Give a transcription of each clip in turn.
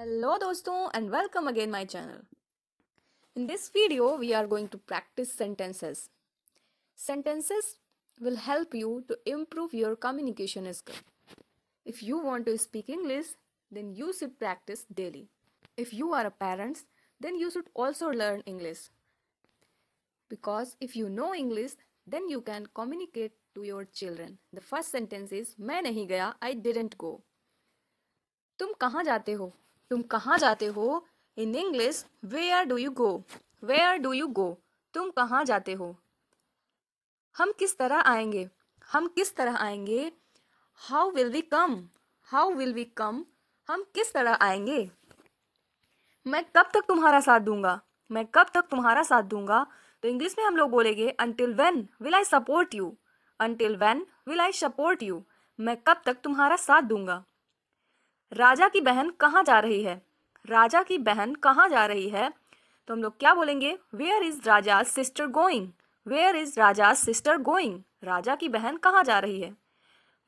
Hello दोस्तों and welcome again my channel in this video we are going to practise sentences sentences will help you to improve your communication skill if you want to speak English then you should practise daily if you are a parents then you should also learn English because if you know English then you can communicate to your children the first sentence is मैं नहीं गया I didn't go तुम कहाँ जाते हो तुम कहाँ जाते हो in English where do you go where do you go तुम कहाँ जाते हो हम किस तरह आएंगे हम किस तरह आएंगे how will we come how will we come हम किस तरह आएंगे मैं कब तक तुम्हारा साथ दूंगा मैं कब तक तुम्हारा साथ दूंगा तो इंग्लिश में हम लोग बोलेंगे until when will I support you until when will I support you मैं कब तक तुम्हारा साथ दूंगा राजा की बहन कहाँ जा रही है राजा की बहन कहाँ जा रही है तो हम लोग क्या बोलेंगे where is Raja sister going where is Raja sister going Raja की बहन कहाँ जा रही है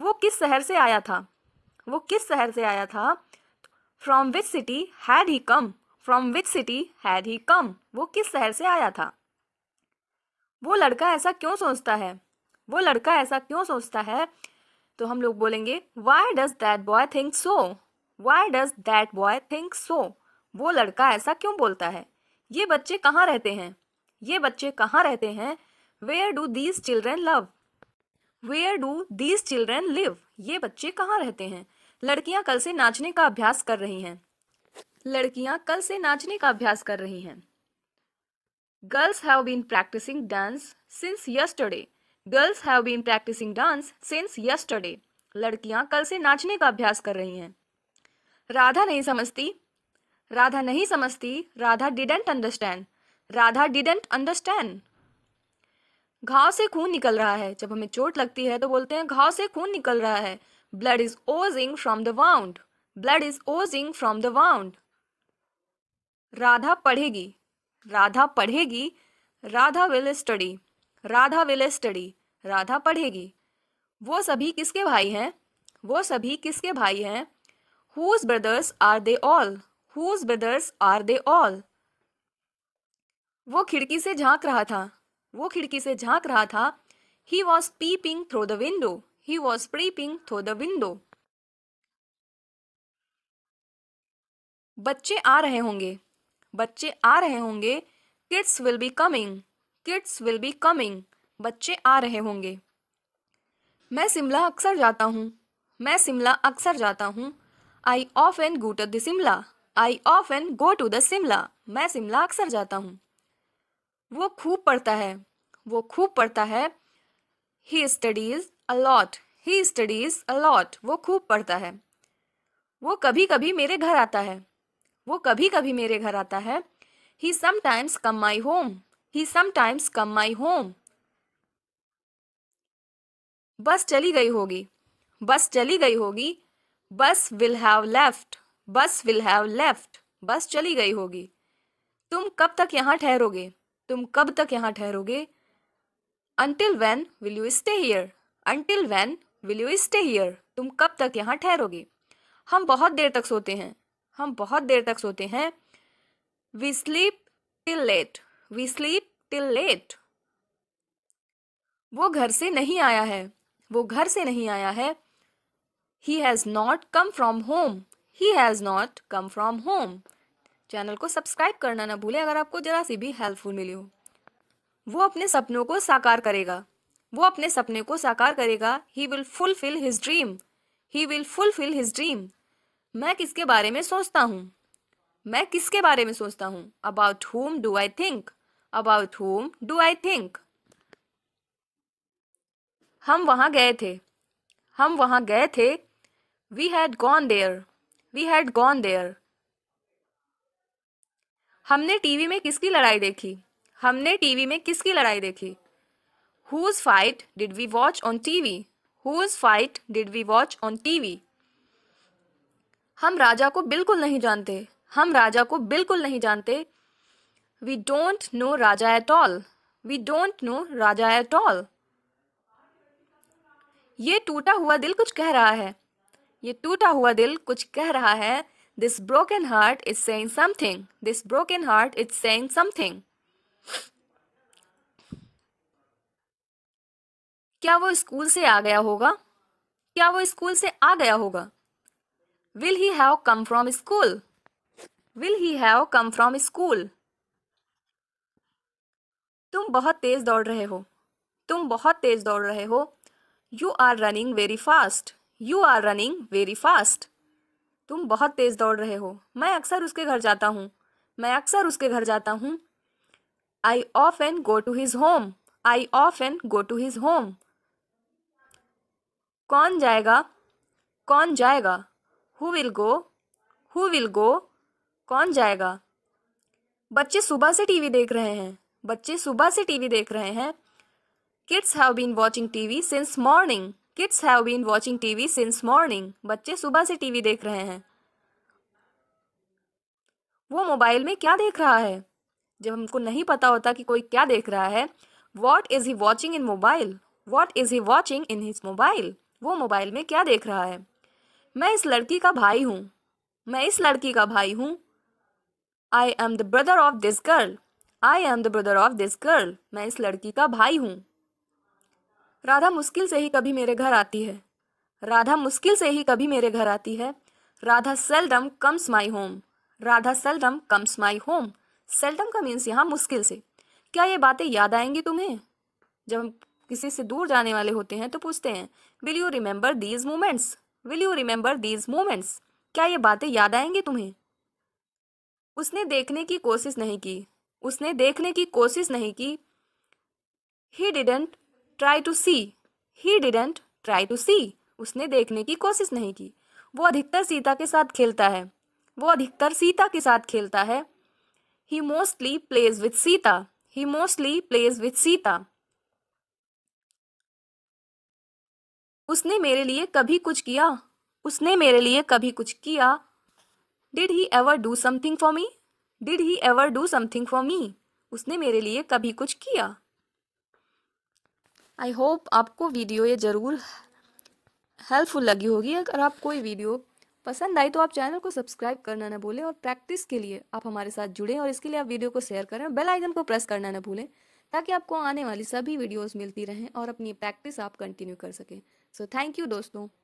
वो किस शहर से आया था वो किस शहर से आया था from which city had he come from which city had he come वो किस शहर से आया था वो लड़का ऐसा क्यों सोचता है वो लड़का ऐसा क्यों सोचता है तो हम लोग बोलेंगे why does that boy think so why does that boy think so वो लड़का ऐसा क्यों बोलता है ये बच्चे कहाँ रहते हैं ये बच्चे कहाँ रहते हैं where do these children love where do these children live ये बच्चे कहाँ रहते हैं लड़कियाँ कल से नाचने का अभ्यास कर रही हैं लड़कियाँ कल से नाचने का अभ्यास कर रही हैं girls have been practising dance since yesterday girls have been practising dance since yesterday लड़कियाँ कल से नाचने का अभ्यास कर रही हैं राधा नहीं समझती राधा नहीं समझती Radha didn't understand Radha didn't understand घाव से खून निकल रहा है जब हमें चोट लगती है तो बोलते हैं घाव से खून निकल रहा है blood is oozing from the wound blood is oozing from the wound Radha पढ़ेगी राधा पढ़ेगी Radha will study Radha will study Radha पढ़ेगी वो सभी किसके भाई हैं वो सभी किसके भाई हैं Whose brothers are they all? Whose brothers are they all? वो खिड़की से झांक रहा था वो खिड़की से झांक रहा था he was peeping through the window he was peeping through the window बच्चे आ रहे होंगे बच्चे आ रहे होंगे kids will be coming kids will be coming बच्चे आ रहे होंगे मैं शिमला अक्सर जाता हूँ मैं शिमला अक्सर जाता हूँ I often go to Shimla I often go to Shimla मैं शिमला अक्सर जाता हूँ वो खूब पढ़ता है वो खूब पढ़ता है he studies a lot he studies a lot वो खूब पढ़ता है वो कभी कभी मेरे घर आता है वो कभी कभी मेरे घर आता है he sometimes come my home he sometimes come my home bus चली गई होगी बस चली गई होगी bus will have left bus will have left bus चली गई होगी तुम कब तक यहाँ ठहरोगे तुम कब तक यहाँ ठहरोगे until when will you stay here until when will you stay here तुम कब तक यहाँ ठहरोगे हम बहुत देर तक सोते हैं हम बहुत देर तक सोते हैं we sleep till late we sleep till late वो घर से नहीं आया है वो घर से नहीं आया है he has not come from home he has not come from home channel को सब्सक्राइब करना ना भूलें अगर आपको ज़रा सी भी हेल्पफुल मिली हो वो अपने सपनों को साकार करेगा वो अपने सपने को साकार करेगा he will fulfil his dream he will fulfil his dream मैं किसके बारे में सोचता हूँ मैं किसके बारे में सोचता हूँ about whom do I think about whom do I think हम वहाँ गए थे हम वहाँ गए थे We had gone there. We had gone there. हमने टीवी में किसकी लड़ाई देखी हमने टीवी में किसकी लड़ाई देखी whose fight did we watch on TV whose fight did we watch on TV हम राजा को बिल्कुल नहीं जानते हम राजा को बिल्कुल नहीं जानते we don't know Raja at all we don't know Raja at all ये टूटा हुआ दिल कुछ कह रहा है ये टूटा हुआ दिल कुछ कह रहा है this broken heart is saying something this broken heart is saying something क्या वो स्कूल से आ गया होगा क्या वो स्कूल से आ गया होगा will he have come from school will he have come from school तुम बहुत तेज दौड़ रहे हो तुम बहुत तेज दौड़ रहे हो you are running very fast you are running very fast तुम बहुत तेज़ दौड़ रहे हो मैं अक्सर उसके घर जाता हूँ मैं अक्सर उसके घर जाता हूँ I often go to his home I often go to his home कौन जाएगा कौन जाएगा who will go who will go कौन जाएगा बच्चे सुबह से टीवी देख रहे हैं बच्चे सुबह से टीवी देख रहे हैं kids have been watching TV since morning kids have been watching TV since morning बच्चे सुबह से टीवी देख रहे हैं वो मोबाइल में क्या देख रहा है जब हमको नहीं पता होता कि कोई क्या देख रहा है what is he watching in mobile what is he watching in his mobile वो मोबाइल में क्या देख रहा है मैं इस लड़की का भाई हूँ मैं इस लड़की का भाई हूँ I am the brother of this girl I am the brother of this girl मैं इस लड़की का भाई हूँ राधा मुश्किल से ही कभी मेरे घर आती है राधा मुश्किल से ही कभी मेरे घर आती है Radha seldom comes my home Radha seldom comes my home seldom का मीन्स यहाँ मुश्किल से क्या ये बातें याद आएंगी तुम्हें जब हम किसी से दूर जाने वाले होते हैं तो पूछते हैं will you remember these moments will you remember these moments क्या ये बातें याद आएंगी तुम्हें उसने देखने की कोशिश नहीं की उसने देखने की कोशिश नहीं की he didn't try to see he didn't try to see उसने देखने की कोशिश नहीं की वो अधिकतर सीता के साथ खेलता है वो अधिकतर सीता के साथ खेलता है he mostly plays with Sita he mostly plays with Sita उसने मेरे लिए कभी कुछ किया उसने मेरे लिए कभी कुछ किया did he ever do something for me did he ever do something for me उसने मेरे लिए कभी कुछ किया आई होप आपको वीडियो ये ज़रूर हेल्पफुल लगी होगी अगर आप कोई वीडियो पसंद आई तो आप चैनल को सब्सक्राइब करना ना भूलें और प्रैक्टिस के लिए आप हमारे साथ जुड़ें और इसके लिए आप वीडियो को शेयर करें बेल आइकन को प्रेस करना ना भूलें ताकि आपको आने वाली सभी वीडियोस मिलती रहें और अपनी प्रैक्टिस आप कंटिन्यू कर सकें सो थैंक यू दोस्तों